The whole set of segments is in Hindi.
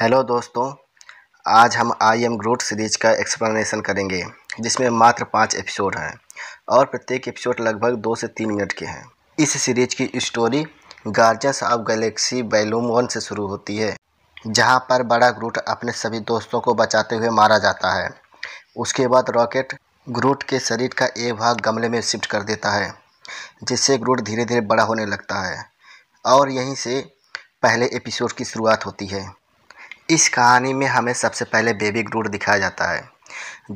हेलो दोस्तों आज हम आई एम ग्रोथ सीरीज का एक्सप्लेनेशन करेंगे जिसमें मात्र पाँच एपिसोड हैं और प्रत्येक एपिसोड लगभग दो से तीन मिनट के हैं इस सीरीज की story Guardians of Galaxy volume one से शुरू होती है जहां पर बड़ा ग्रूट अपने सभी दोस्तों को बचाते हुए मारा जाता है उसके बाद रॉकेट ग्रूट के शरीर का एक भाग गमले में शिफ्ट कर देता है जिससे ग्रूट धीरे धीरे बड़ा होने लगता है और यहीं से पहले एपिसोड की शुरुआत होती है इस कहानी में हमें सबसे पहले बेबी ग्रूड दिखाया जाता है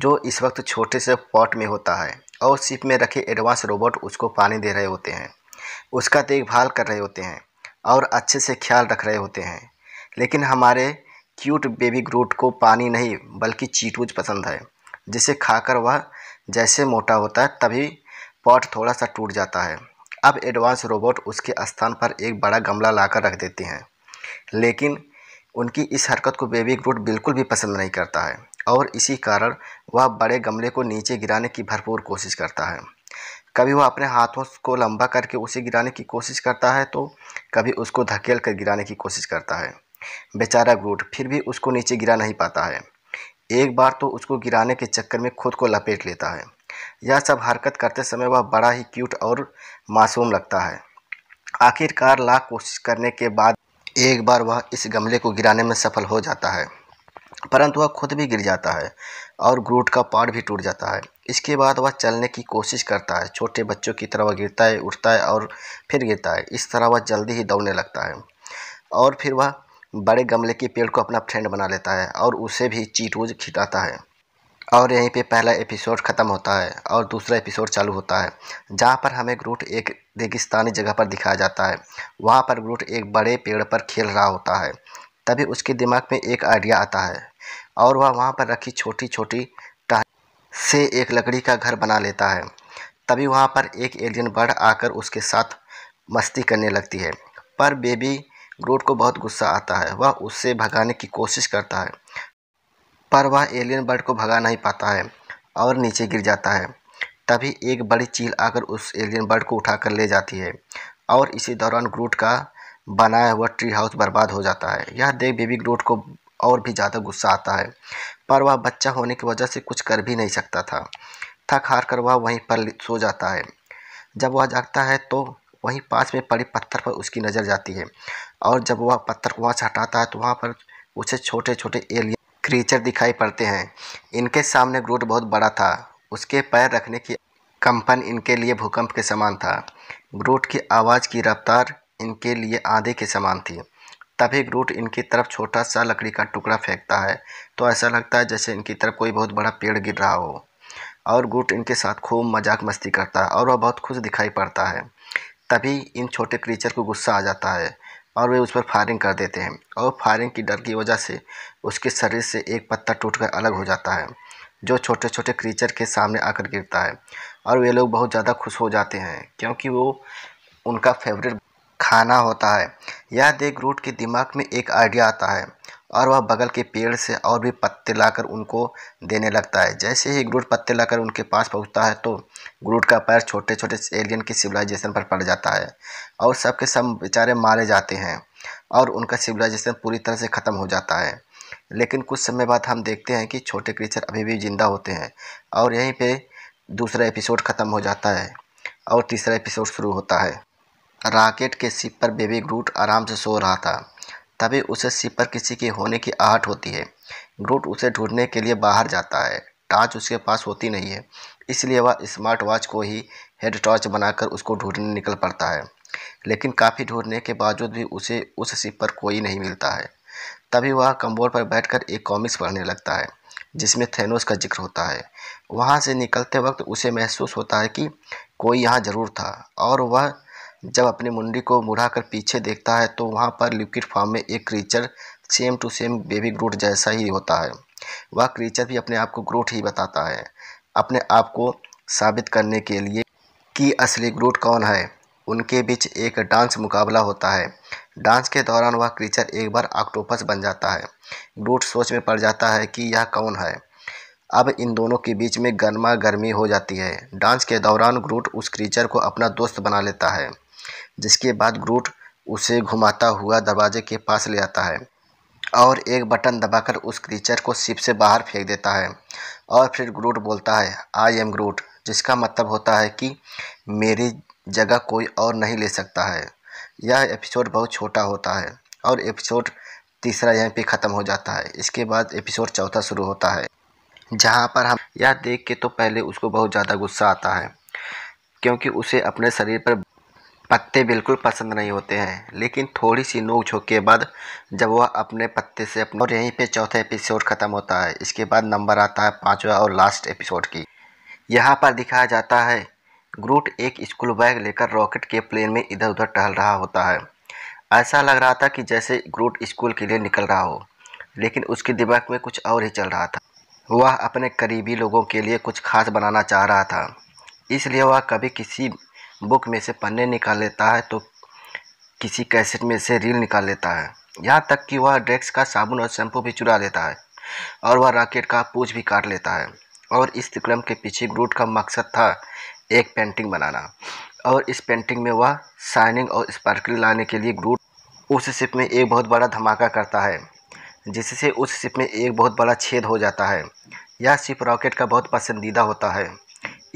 जो इस वक्त छोटे से पॉट में होता है और सिप में रखे एडवांस रोबोट उसको पानी दे रहे होते हैं उसका देखभाल कर रहे होते हैं और अच्छे से ख्याल रख रहे होते हैं लेकिन हमारे क्यूट बेबी ग्रूट को पानी नहीं बल्कि चीटूज पसंद है जिसे खाकर वह जैसे मोटा होता है तभी पॉट थोड़ा सा टूट जाता है अब एडवांस रोबोट उसके स्थान पर एक बड़ा गमला लाकर रख देते हैं लेकिन उनकी इस हरकत को बेबी ग्रूट बिल्कुल भी पसंद नहीं करता है और इसी कारण वह बड़े गमले को नीचे गिराने की भरपूर कोशिश करता है कभी वह अपने हाथों को लंबा करके उसे गिराने की कोशिश करता है तो कभी उसको धकेल कर गिराने की कोशिश करता है बेचारा ग्रूट फिर भी उसको नीचे गिरा नहीं पाता है एक बार तो उसको गिराने के चक्कर में खुद को लपेट लेता है यह सब हरकत करते समय वह बड़ा ही क्यूट और मासूम लगता है आखिरकार लाख कोशिश करने के बाद एक बार वह इस गमले को गिराने में सफल हो जाता है परंतु वह खुद भी गिर जाता है और ग्रूट का पार्ट भी टूट जाता है इसके बाद वह चलने की कोशिश करता है छोटे बच्चों की तरह वह गिरता है उठता है और फिर गिरता है इस तरह वह जल्दी ही दौड़ने लगता है और फिर वह बड़े गमले के पेड़ को अपना फ्रेंड बना लेता है और उसे भी चीटूज खिटाता है और यहीं पे पहला एपिसोड ख़त्म होता है और दूसरा एपिसोड चालू होता है जहाँ पर हमें ग्रूट एक रेगिस्तानी जगह पर दिखाया जाता है वहाँ पर ग्रूट एक बड़े पेड़ पर खेल रहा होता है तभी उसके दिमाग में एक आइडिया आता है और वह वहाँ पर रखी छोटी छोटी टह से एक लकड़ी का घर बना लेता है तभी वहाँ पर एक एलियन बर्ड आकर उसके साथ मस्ती करने लगती है पर बेबी ग्रोट को बहुत गुस्सा आता है वह उससे भगाने की कोशिश करता है पर वह एलियन बर्ड को भगा नहीं पाता है और नीचे गिर जाता है तभी एक बड़ी चील आकर उस एलियन बर्ड को उठाकर ले जाती है और इसी दौरान ग्रूट का बनाया हुआ ट्री हाउस बर्बाद हो जाता है यह देख बेबी ग्रूट को और भी ज़्यादा गुस्सा आता है पर वह बच्चा होने की वजह से कुछ कर भी नहीं सकता था थक हार कर वह वहीं पर सो जाता है जब वह जागता है तो वहीं पास में पड़ी पत्थर पर उसकी नज़र जाती है और जब वह पत्थर को वहाँ से हटाता है तो वहाँ पर उसे छोटे छोटे एलियन क्रीचर दिखाई पड़ते हैं इनके सामने ग्रोट बहुत बड़ा था उसके पैर रखने की कंपन इनके लिए भूकंप के समान था ग्रोट की आवाज़ की रफ्तार इनके लिए आधे के समान थी तभी ग्रूट इनकी तरफ छोटा सा लकड़ी का टुकड़ा फेंकता है तो ऐसा लगता है जैसे इनकी तरफ कोई बहुत बड़ा पेड़ गिर रहा हो और ग्रूट इनके साथ खूब मजाक मस्ती करता है और वह बहुत खुश दिखाई पड़ता है तभी इन छोटे क्रीचर को गुस्सा आ जाता है और वे उस पर फायरिंग कर देते हैं और फायरिंग की डर की वजह से उसके शरीर से एक पत्ता टूटकर अलग हो जाता है जो छोटे छोटे क्रीचर के सामने आकर गिरता है और वे लोग बहुत ज़्यादा खुश हो जाते हैं क्योंकि वो उनका फेवरेट खाना होता है यह देख रूट के दिमाग में एक आइडिया आता है और वह बगल के पेड़ से और भी पत्ते लाकर उनको देने लगता है जैसे ही ग्रूट पत्ते लाकर उनके पास पहुंचता है तो ग्रूट का पैर छोटे छोटे एलियन की सिविलाइजेशन पर पड़ जाता है और सबके सब बेचारे मारे जाते हैं और उनका सिविलाइजेशन पूरी तरह से ख़त्म हो जाता है लेकिन कुछ समय बाद हम देखते हैं कि छोटे क्रीचर अभी भी ज़िंदा होते हैं और यहीं पर दूसरा एपिसोड ख़त्म हो जाता है और तीसरा एपिसोड शुरू होता है राकेट के सिप पर बेबी ग्रूट आराम से सो रहा था तभी उसे सिप पर किसी के होने की आहट होती है ग्रूट उसे ढूंढने के लिए बाहर जाता है टॉर्च उसके पास होती नहीं है इसलिए वह स्मार्ट वॉच को ही हेड टॉर्च बनाकर उसको ढूंढने निकल पड़ता है लेकिन काफ़ी ढूंढने के बावजूद भी उसे उस सिप पर कोई नहीं मिलता है तभी वह कम्बोर्ड पर बैठकर एक कॉमिक्स पढ़ने लगता है जिसमें थेनोस का जिक्र होता है वहाँ से निकलते वक्त उसे महसूस होता है कि कोई यहाँ ज़रूर था और वह जब अपनी मुंडी को मुड़ाकर पीछे देखता है तो वहाँ पर लिक्विड फॉर्म में एक creature same to same baby Groot जैसा ही होता है वह क्रीचर भी अपने आप को ग्रूट ही बताता है अपने आप को साबित करने के लिए कि असली ग्रूट कौन है उनके बीच एक डांस मुकाबला होता है डांस के दौरान वह क्रीचर एक बार ऑक्टोपस बन जाता है ग्रूट सोच में पड़ जाता है कि यह कौन है अब इन दोनों के बीच में गर्मा गर्मी हो जाती है डांस के दौरान ग्रोट उस क्रीचर को अपना दोस्त बना लेता है जिसके बाद ग्रूट उसे घुमाता हुआ दरवाजे के पास ले आता है और एक बटन दबाकर उस क्रीचर को सिप से बाहर फेंक देता है और फिर ग्रूट बोलता है आई एम ग्रूट जिसका मतलब होता है कि मेरी जगह कोई और नहीं ले सकता है यह एपिसोड बहुत छोटा होता है और एपिसोड तीसरा यहीं पे ख़त्म हो जाता है इसके बाद एपिसोड चौथा शुरू होता है जहाँ पर हम यह देख के तो पहले उसको बहुत ज़्यादा गुस्सा आता है क्योंकि उसे अपने शरीर पर पत्ते बिल्कुल पसंद नहीं होते हैं लेकिन थोड़ी सी नोक झोंक के बाद जब वह अपने पत्ते से अपने और यहीं पे चौथे एपिसोड ख़त्म होता है इसके बाद नंबर आता है पाँचवा और लास्ट एपिसोड की यहाँ पर दिखाया जाता है ग्रूट एक स्कूल बैग लेकर रॉकेट के प्लेन में इधर उधर टहल रहा होता है ऐसा लग रहा था कि जैसे ग्रूट स्कूल के लिए निकल रहा हो लेकिन उसके दिमाग में कुछ और ही चल रहा था वह अपने करीबी लोगों के लिए कुछ खास बनाना चाह रहा था इसलिए वह कभी किसी बुक में से पन्ने निकाल लेता है तो किसी कैसेट में से रील निकाल लेता है यहाँ तक कि वह ड्रेक्स का साबुन और शैम्पू भी चुरा लेता है और वह रॉकेट का पूछ भी काट लेता है और इस क्रम के पीछे ग्रूट का मकसद था एक पेंटिंग बनाना और इस पेंटिंग में वह शाइनिंग और स्पार्कल लाने के लिए ग्रूट उस शिप में एक बहुत बड़ा धमाका करता है जिससे उस शिप में एक बहुत बड़ा छेद हो जाता है यह सिप रॉकेट का बहुत पसंदीदा होता है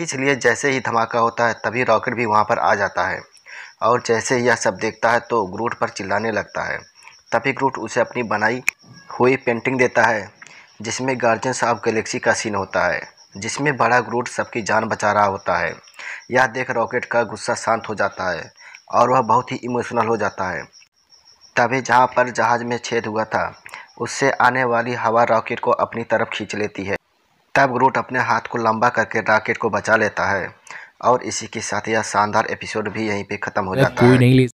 इसलिए जैसे ही धमाका होता है तभी रॉकेट भी वहाँ पर आ जाता है और जैसे यह सब देखता है तो ग्रूट पर चिल्लाने लगता है तभी ग्रूट उसे अपनी बनाई हुई पेंटिंग देता है जिसमें गार्जियंस ऑफ गैलेक्सी का सीन होता है जिसमें बड़ा ग्रूट सबकी जान बचा रहा होता है यह देख रॉकेट का गुस्सा शांत हो जाता है और वह बहुत ही इमोशनल हो जाता है तभी जहाँ पर जहाज़ में छेद हुआ था उससे आने वाली हवा रॉकेट को अपनी तरफ खींच लेती है तब ग्रोट अपने हाथ को लंबा करके रॉकेट को बचा लेता है और इसी के साथ यह शानदार एपिसोड भी यहीं पे खत्म हो जाता है